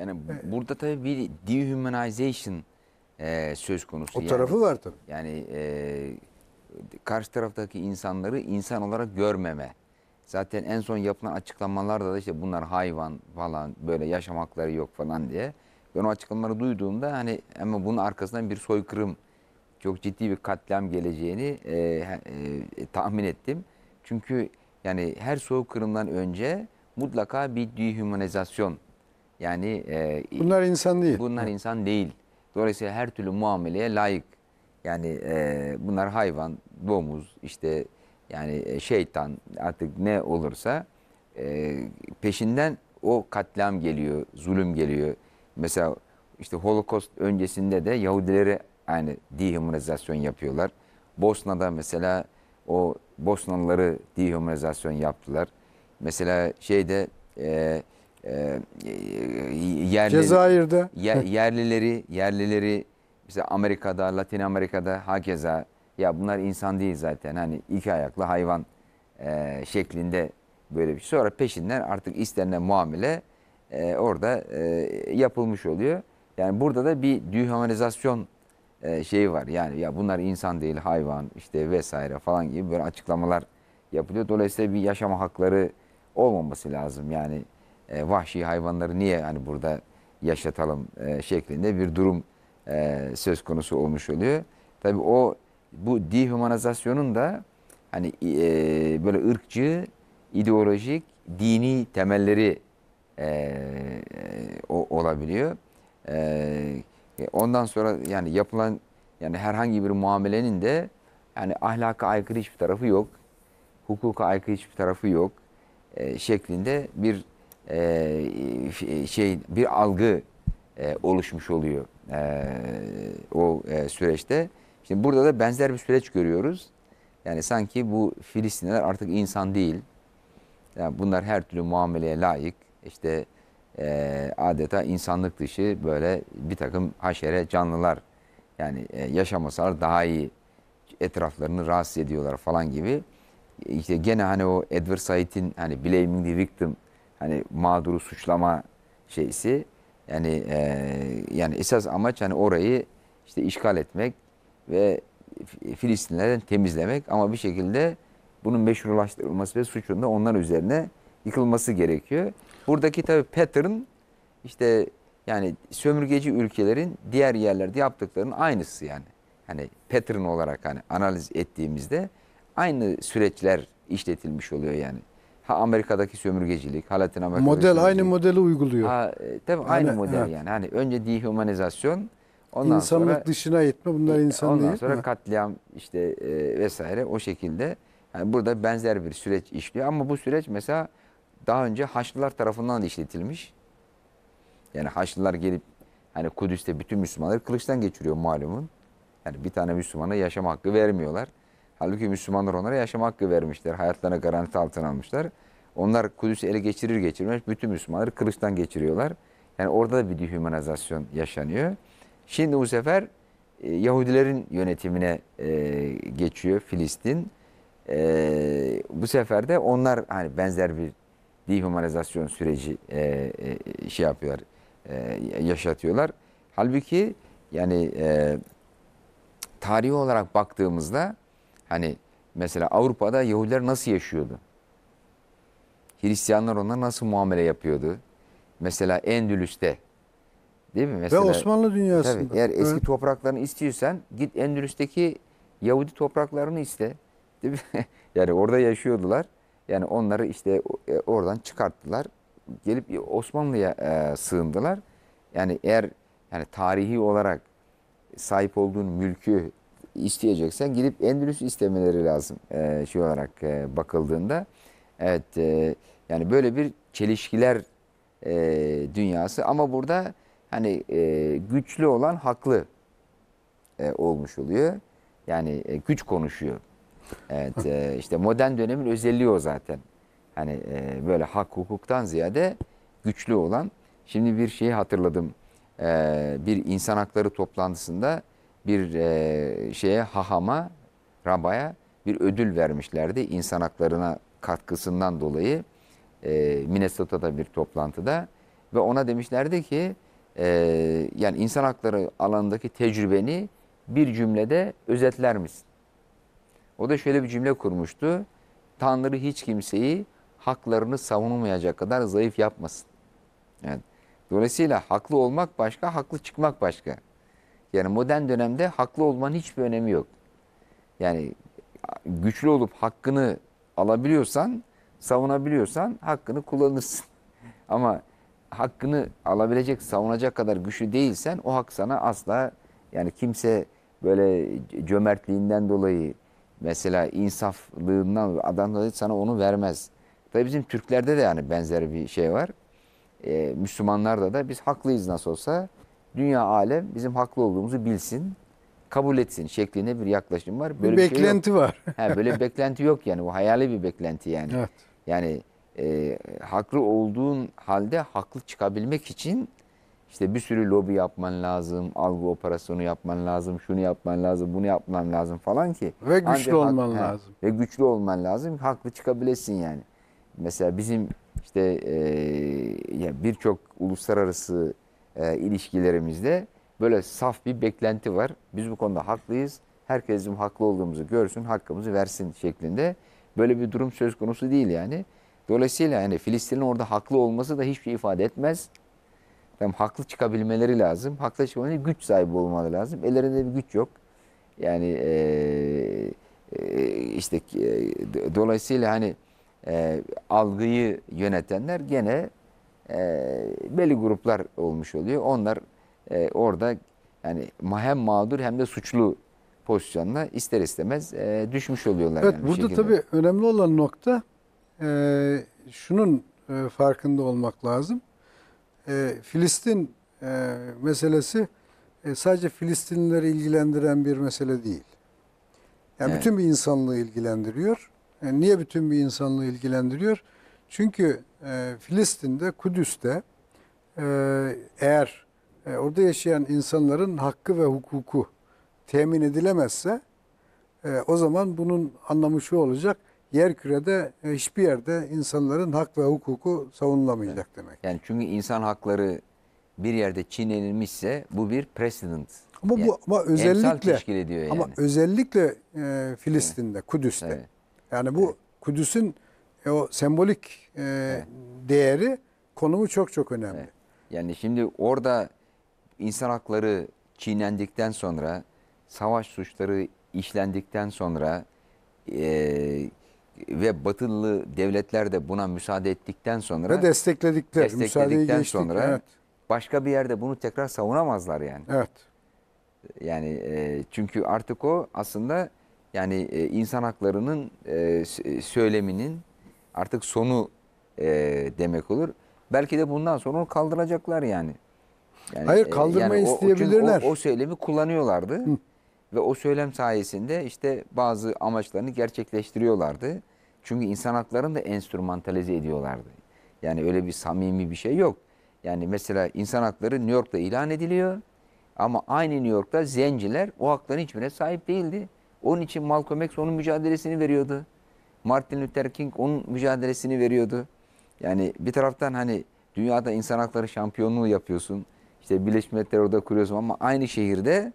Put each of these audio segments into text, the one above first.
Yani evet. burada tabii bir dehumanization e, söz konusu. O yani, tarafı var tabii. Yani e, karşı taraftaki insanları insan olarak görmeme. Zaten en son yapılan açıklamalarda da işte bunlar hayvan falan böyle yaşam hakları yok falan diye. Ben o açıklamaları duyduğumda hani ama bunun arkasından bir soykırım, çok ciddi bir katliam geleceğini e, e, tahmin ettim. Çünkü yani her soykırımdan önce mutlaka bir dehumanizasyon yani e, bunlar insan değil. Bunlar Hı. insan değil. Dolayısıyla her türlü muameleye layık. Yani e, bunlar hayvan, domuz, işte yani e, şeytan artık ne olursa e, peşinden o katliam geliyor, zulüm geliyor. Mesela işte Holocaust öncesinde de Yahudilere yani dehumanizasyon yapıyorlar. Bosna'da mesela o Bosnalıları dehumanizasyon yaptılar. Mesela şeyde e, e, yerleri, Cezayir'de ye, yerlileri yerlileri mesela Amerika'da, Latin Amerika'da hakeza ya bunlar insan değil zaten hani iki ayaklı hayvan e, şeklinde böyle bir şey. Sonra peşinden artık istenilen muamele e, orada e, yapılmış oluyor. Yani burada da bir dühumanizasyon e, şeyi var. Yani ya bunlar insan değil hayvan işte vesaire falan gibi böyle açıklamalar yapılıyor. Dolayısıyla bir yaşama hakları olmaması lazım. Yani e, vahşi hayvanları niye hani burada yaşatalım e, şeklinde bir durum e, söz konusu olmuş oluyor. Tabii o bu dehumanizasyonun da hani e, böyle ırkçı, ideolojik, dini temelleri e, e o, olabiliyor. E, e, ondan sonra yani yapılan yani herhangi bir muamelenin de yani ahlaka aykırı hiçbir tarafı yok. Hukuka aykırı hiçbir tarafı yok. E, şeklinde bir e, e, şey bir algı e, oluşmuş oluyor o süreçte. Şimdi burada da benzer bir süreç görüyoruz. Yani sanki bu Filistinler artık insan değil. Yani bunlar her türlü muameleye layık. İşte adeta insanlık dışı böyle bir takım haşere canlılar yani yaşamasalar daha iyi etraflarını rahatsız ediyorlar falan gibi. İşte gene hani o Edward Said'in hani blaming the victim hani mağduru suçlama şeysi yani e, yani esas amaç hani orayı işte işgal etmek ve Filistinlerden temizlemek ama bir şekilde bunun meşrulaştırılması ve suçun da onlar üzerine yıkılması gerekiyor. Buradaki tabi pattern işte yani sömürgeci ülkelerin diğer yerlerde yaptıklarının aynısı yani. Hani pattern olarak hani analiz ettiğimizde aynı süreçler işletilmiş oluyor yani. Ha Amerika'daki sömürgecilik, ha Latin Amerika'daki Model aynı modeli uyguluyor. Ha, e, tabii aynı model evet. yani. Hani önce dehumanizasyon, ondan İnsanlık sonra e, dışına itme bunlar insan ondan değil. sonra mi? katliam işte e, vesaire o şekilde. Yani burada benzer bir süreç işliyor ama bu süreç mesela daha önce Haçlılar tarafından da işletilmiş. Yani Haçlılar gelip hani Kudüs'te bütün Müslümanları kılıçtan geçiriyor malumun. Yani bir tane Müslümana yaşam hakkı vermiyorlar. Halbuki Müslümanlar onlara yaşam hakkı vermişler. Hayatlarına garanti altına almışlar. Onlar Kudüs'ü ele geçirir geçirmez bütün Müslümanları kılıçtan geçiriyorlar. Yani orada da bir dehümanizasyon yaşanıyor. Şimdi bu sefer e, Yahudilerin yönetimine e, geçiyor Filistin. E, bu sefer de onlar hani benzer bir dehumanizasyon süreci e, e, şey yapıyorlar, e, yaşatıyorlar. Halbuki yani e, tarihi olarak baktığımızda Hani mesela Avrupa'da Yahudiler nasıl yaşıyordu? Hristiyanlar onlara nasıl muamele yapıyordu? Mesela Endülüs'te değil mi? Mesela, Ve Osmanlı dünyasında. Tabii, eğer eski evet. topraklarını istiyorsan git Endülüs'teki Yahudi topraklarını iste. Değil mi? yani orada yaşıyordular. Yani onları işte e, oradan çıkarttılar. Gelip Osmanlı'ya e, sığındılar. Yani eğer yani tarihi olarak sahip olduğun mülkü isteyeceksen gidip Endülüs istemeleri lazım e, şey olarak e, bakıldığında. Evet e, yani böyle bir çelişkiler e, dünyası ama burada hani e, güçlü olan haklı e, olmuş oluyor. Yani e, güç konuşuyor. Evet e, işte modern dönemin özelliği o zaten. Hani e, böyle hak hukuktan ziyade güçlü olan. Şimdi bir şeyi hatırladım. E, bir insan hakları toplantısında bir e, şeye hahama, rabaya bir ödül vermişlerdi insan haklarına katkısından dolayı e, Minnesota'da bir toplantıda ve ona demişlerdi ki e, yani insan hakları alanındaki tecrübeni bir cümlede özetler misin? O da şöyle bir cümle kurmuştu. Tanrı hiç kimseyi haklarını savunmayacak kadar zayıf yapmasın. Yani, dolayısıyla haklı olmak başka, haklı çıkmak başka. Yani modern dönemde haklı olmanın hiçbir önemi yok. Yani güçlü olup hakkını alabiliyorsan, savunabiliyorsan hakkını kullanırsın. Ama hakkını alabilecek, savunacak kadar güçlü değilsen o hak sana asla yani kimse böyle cömertliğinden dolayı mesela insaflığından adam dolayı sana onu vermez. Tabii bizim Türklerde de yani benzer bir şey var. Ee, Müslümanlarda da biz haklıyız nasıl olsa dünya alem bizim haklı olduğumuzu bilsin, kabul etsin şeklinde bir yaklaşım var. Böyle bir şey beklenti şey var. ha, böyle bir beklenti yok yani. Bu hayali bir beklenti yani. Evet. Yani e, haklı olduğun halde haklı çıkabilmek için işte bir sürü lobi yapman lazım, algı operasyonu yapman lazım, şunu yapman lazım, bunu yapman lazım falan ki. Ve güçlü olman ha, lazım. Ve güçlü olman lazım, haklı çıkabilesin yani. Mesela bizim işte e, birçok uluslararası e, ilişkilerimizde böyle saf bir beklenti var. Biz bu konuda haklıyız. Herkes bizim haklı olduğumuzu görsün, hakkımızı versin şeklinde. Böyle bir durum söz konusu değil yani. Dolayısıyla yani Filistin'in orada haklı olması da hiçbir ifade etmez. Tam haklı çıkabilmeleri lazım. Haklı çıkabilmeleri güç sahibi olmaları lazım. Ellerinde bir güç yok. Yani e, e işte e, dolayısıyla hani e, algıyı yönetenler gene ee, belli gruplar olmuş oluyor. Onlar e, orada yani hem mağdur hem de suçlu pozisyonuna ister istemez e, düşmüş oluyorlar. Evet yani burada tabii önemli olan nokta e, şunun e, farkında olmak lazım. E, Filistin e, meselesi e, sadece Filistinlileri ilgilendiren bir mesele değil. Yani evet. bütün bir insanlığı ilgilendiriyor. Yani e, niye bütün bir insanlığı ilgilendiriyor? Çünkü e, Filistin'de, Kudüs'te e, eğer e, orada yaşayan insanların hakkı ve hukuku temin edilemezse e, o zaman bunun anlamı şu olacak. Yerkürede e, hiçbir yerde insanların hak ve hukuku savunulamayacak evet. demek. Yani çünkü insan hakları bir yerde çiğnenilmişse bu bir precedent. Ama yani, bu ama özellikle teşkil ediyor yani. ama özellikle e, Filistin'de, evet. Kudüs'te. Evet. Yani bu evet. Kudüs'ün e, o sembolik e, evet. değeri konumu çok çok önemli. Evet. Yani şimdi orada insan hakları çiğnendikten sonra, savaş suçları işlendikten sonra e, ve batılı devletler de buna müsaade ettikten sonra ve destekledikler, destekledikten geçtik, sonra evet. başka bir yerde bunu tekrar savunamazlar yani. Evet. Yani e, çünkü artık o aslında yani e, insan haklarının e, söyleminin artık sonu e, demek olur. Belki de bundan sonra onu kaldıracaklar yani. yani Hayır e, kaldırmayı yani isteyebilirler. O, o söylemi kullanıyorlardı. Hı. Ve o söylem sayesinde işte bazı amaçlarını gerçekleştiriyorlardı. Çünkü insan haklarını da enstrümantalize ediyorlardı. Yani öyle bir samimi bir şey yok. Yani mesela insan hakları New York'ta ilan ediliyor. Ama aynı New York'ta zenciler o hakların hiçbirine sahip değildi. Onun için Malcolm X onun mücadelesini veriyordu. Martin Luther King onun mücadelesini veriyordu. Yani bir taraftan hani dünyada insan hakları şampiyonluğu yapıyorsun. İşte Birleşmiş Milletler orada kuruyorsun ama aynı şehirde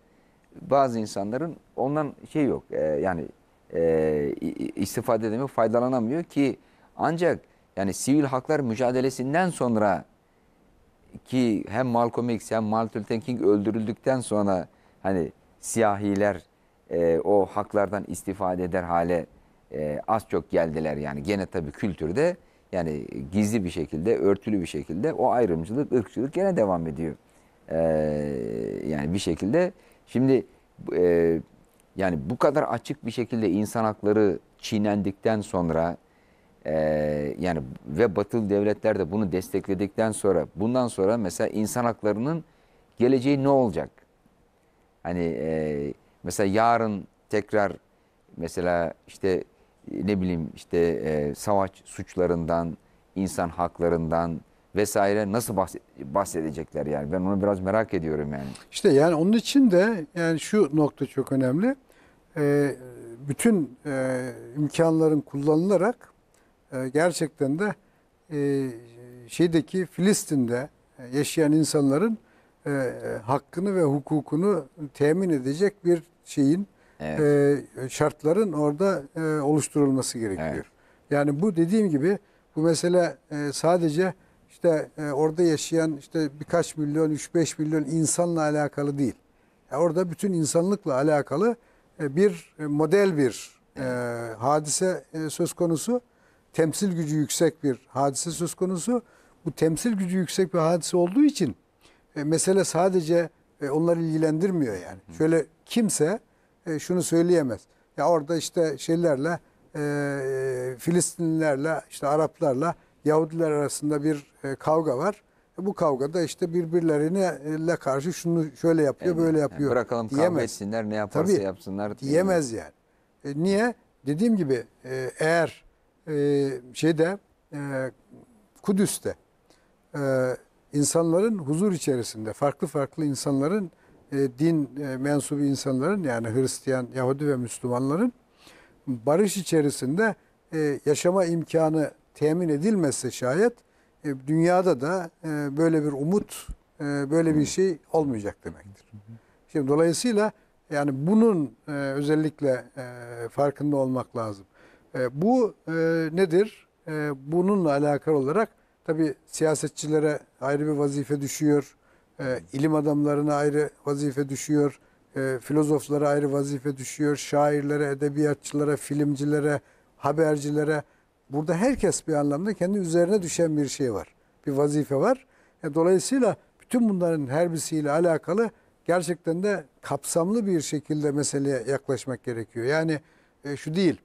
bazı insanların ondan şey yok. E, yani e, istifade edemiyor, faydalanamıyor ki ancak yani sivil haklar mücadelesinden sonra ki hem Malcolm X hem Martin Luther King öldürüldükten sonra hani siyahiler e, o haklardan istifade eder hale e, az çok geldiler yani gene tabii kültürde yani gizli bir şekilde, örtülü bir şekilde o ayrımcılık, ırkçılık gene devam ediyor. E, yani bir şekilde şimdi e, yani bu kadar açık bir şekilde insan hakları çiğnendikten sonra e, yani ve batılı devletler de bunu destekledikten sonra bundan sonra mesela insan haklarının geleceği ne olacak? Hani e, mesela yarın tekrar mesela işte ne bileyim işte e, savaş suçlarından, insan haklarından vesaire nasıl bahsedecekler yani ben onu biraz merak ediyorum yani. İşte yani onun için de yani şu nokta çok önemli. E, bütün e, imkanların kullanılarak e, gerçekten de e, şeydeki Filistin'de e, yaşayan insanların e, e, hakkını ve hukukunu temin edecek bir şeyin evet. e, şartların orada e, oluşturulması gerekiyor. Evet. Yani bu dediğim gibi bu mesele e, sadece işte e, orada yaşayan işte birkaç milyon, 3-5 milyon insanla alakalı değil. Yani e, orada bütün insanlıkla alakalı e, bir e, model bir e, hadise e, söz konusu. Temsil gücü yüksek bir hadise söz konusu. Bu temsil gücü yüksek bir hadise olduğu için e, mesele sadece e, onları ilgilendirmiyor yani. Şöyle kimse e, şunu söyleyemez. Ya orada işte şeylerle e, Filistinlilerle işte Araplarla Yahudiler arasında bir e, kavga var. E, bu kavgada işte birbirlerine e, karşı şunu şöyle yapıyor, evet, böyle yapıyor. Yani bırakalım diyemez. kavga etsinler, ne yaparsa Tabii, yapsınlar. Diyemez yani. E, niye? Dediğim gibi eğer e, şeyde e, Kudüs'te e, insanların huzur içerisinde, farklı farklı insanların e, din e, mensubu insanların yani Hristiyan, Yahudi ve Müslümanların barış içerisinde e, yaşama imkanı temin edilmezse şayet dünyada da böyle bir umut, böyle bir şey olmayacak demektir. Şimdi dolayısıyla yani bunun özellikle farkında olmak lazım. bu nedir? E, bununla alakalı olarak tabi siyasetçilere ayrı bir vazife düşüyor. E, ilim adamlarına ayrı vazife düşüyor. E, filozoflara ayrı vazife düşüyor. Şairlere, edebiyatçılara, filmcilere, habercilere. Burada herkes bir anlamda kendi üzerine düşen bir şey var. Bir vazife var. E, dolayısıyla bütün bunların her birisiyle alakalı gerçekten de kapsamlı bir şekilde meseleye yaklaşmak gerekiyor. Yani e, şu değil.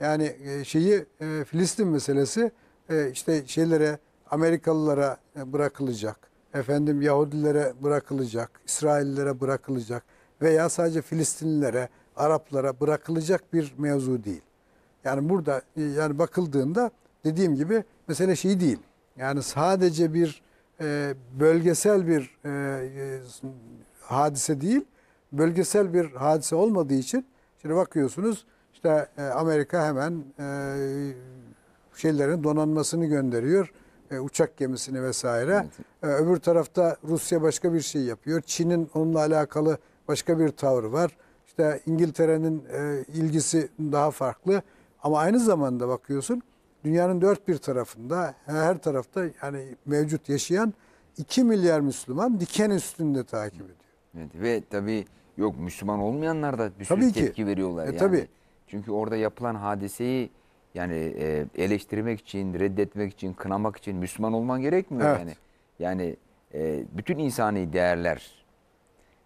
Yani e, şeyi e, Filistin meselesi e, işte şeylere Amerikalılara e, bırakılacak efendim Yahudilere bırakılacak, İsraillere bırakılacak veya sadece Filistinlilere, Araplara bırakılacak bir mevzu değil. Yani burada yani bakıldığında dediğim gibi mesele şey değil. Yani sadece bir e, bölgesel bir e, e hadise değil, bölgesel bir hadise olmadığı için şimdi bakıyorsunuz işte e, Amerika hemen e, şeylerin donanmasını gönderiyor e, uçak gemisini vesaire. Evet. E, öbür tarafta Rusya başka bir şey yapıyor. Çin'in onunla alakalı başka bir tavrı var. İşte İngiltere'nin e, ilgisi daha farklı. Ama aynı zamanda bakıyorsun dünyanın dört bir tarafında her tarafta yani mevcut yaşayan 2 milyar Müslüman diken üstünde takip ediyor. Evet ve tabii yok Müslüman olmayanlar da bir sürü tabii ki. tepki veriyorlar e, yani. Tabii. Çünkü orada yapılan hadiseyi yani e, eleştirmek için, reddetmek için, kınamak için Müslüman olman gerekmiyor evet. yani. Yani e, bütün insani değerler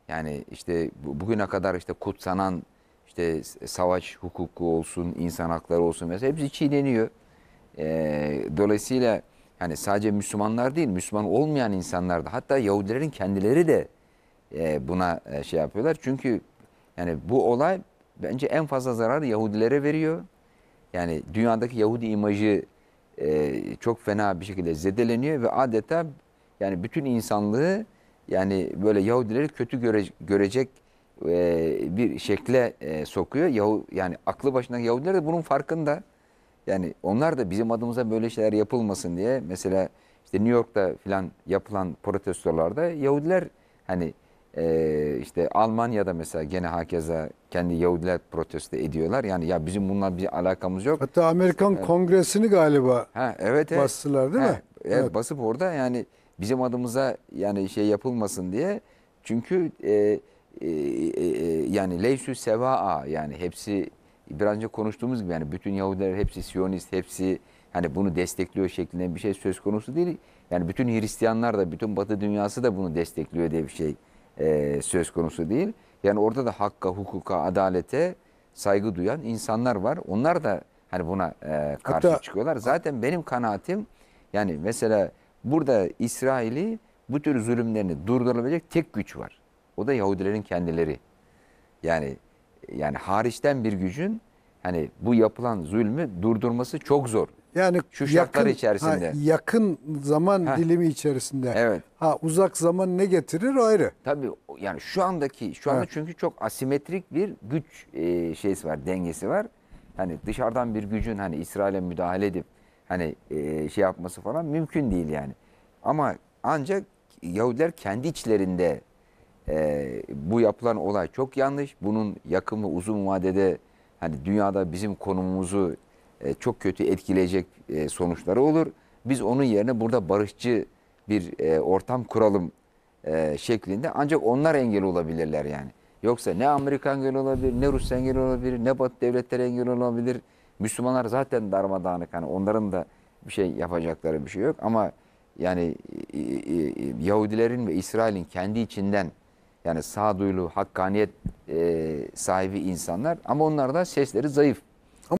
yani işte bugüne kadar işte kutsanan işte savaş hukuku olsun, insan hakları olsun mesela hepsi çiğneniyor. E, dolayısıyla yani sadece Müslümanlar değil, Müslüman olmayan insanlar da hatta Yahudilerin kendileri de e, buna e, şey yapıyorlar. Çünkü yani bu olay bence en fazla zararı Yahudilere veriyor. Yani dünyadaki Yahudi imajı e, çok fena bir şekilde zedeleniyor ve adeta yani bütün insanlığı yani böyle Yahudileri kötü göre, görecek e, bir şekle e, sokuyor. Yahu, yani aklı başındaki Yahudiler de bunun farkında. Yani onlar da bizim adımıza böyle şeyler yapılmasın diye mesela işte New York'ta filan yapılan protestolarda Yahudiler hani ee, işte Almanya'da mesela gene hakeza kendi Yahudiler protesto ediyorlar. Yani ya bizim bununla bir alakamız yok. Hatta Amerikan ee, Kongresi'ni galiba ha, evet, evet. bastılar değil ha, mi? Evet, evet basıp orada yani bizim adımıza yani şey yapılmasın diye. Çünkü e, e, e, e yani leysü sevaa yani hepsi biraz önce konuştuğumuz gibi yani bütün Yahudiler hepsi Siyonist, hepsi hani bunu destekliyor şeklinde bir şey söz konusu değil. Yani bütün Hristiyanlar da bütün Batı dünyası da bunu destekliyor diye bir şey e, söz konusu değil. Yani orada da hakka, hukuka, adalete saygı duyan insanlar var. Onlar da hani buna e, karşı Hatta, çıkıyorlar. Zaten benim kanaatim yani mesela burada İsrail'i bu tür zulümlerini durdurabilecek tek güç var. O da Yahudilerin kendileri. Yani yani hariçten bir gücün hani bu yapılan zulmü durdurması çok zor. Yani şu şartlar yakın, içerisinde. Ha, yakın zaman ha. dilimi içerisinde. Evet. Ha uzak zaman ne getirir ayrı. Tabii yani şu andaki şu anda evet. çünkü çok asimetrik bir güç e, şeysi var, dengesi var. Hani dışarıdan bir gücün hani İsrail'e müdahale edip hani e, şey yapması falan mümkün değil yani. Ama ancak Yahudiler kendi içlerinde e, bu yapılan olay çok yanlış. Bunun yakımı uzun vadede hani dünyada bizim konumumuzu e, çok kötü etkileyecek e, sonuçları olur. Biz onun yerine burada barışçı bir e, ortam kuralım şeklinde ancak onlar engel olabilirler yani. Yoksa ne Amerika engel olabilir, ne Rus engel olabilir, ne Batı devletleri engel olabilir. Müslümanlar zaten darmadağınık hani onların da bir şey yapacakları bir şey yok ama yani Yahudilerin ve İsrail'in kendi içinden yani sağduyulu, hakkaniyet sahibi insanlar ama onlar da sesleri zayıf.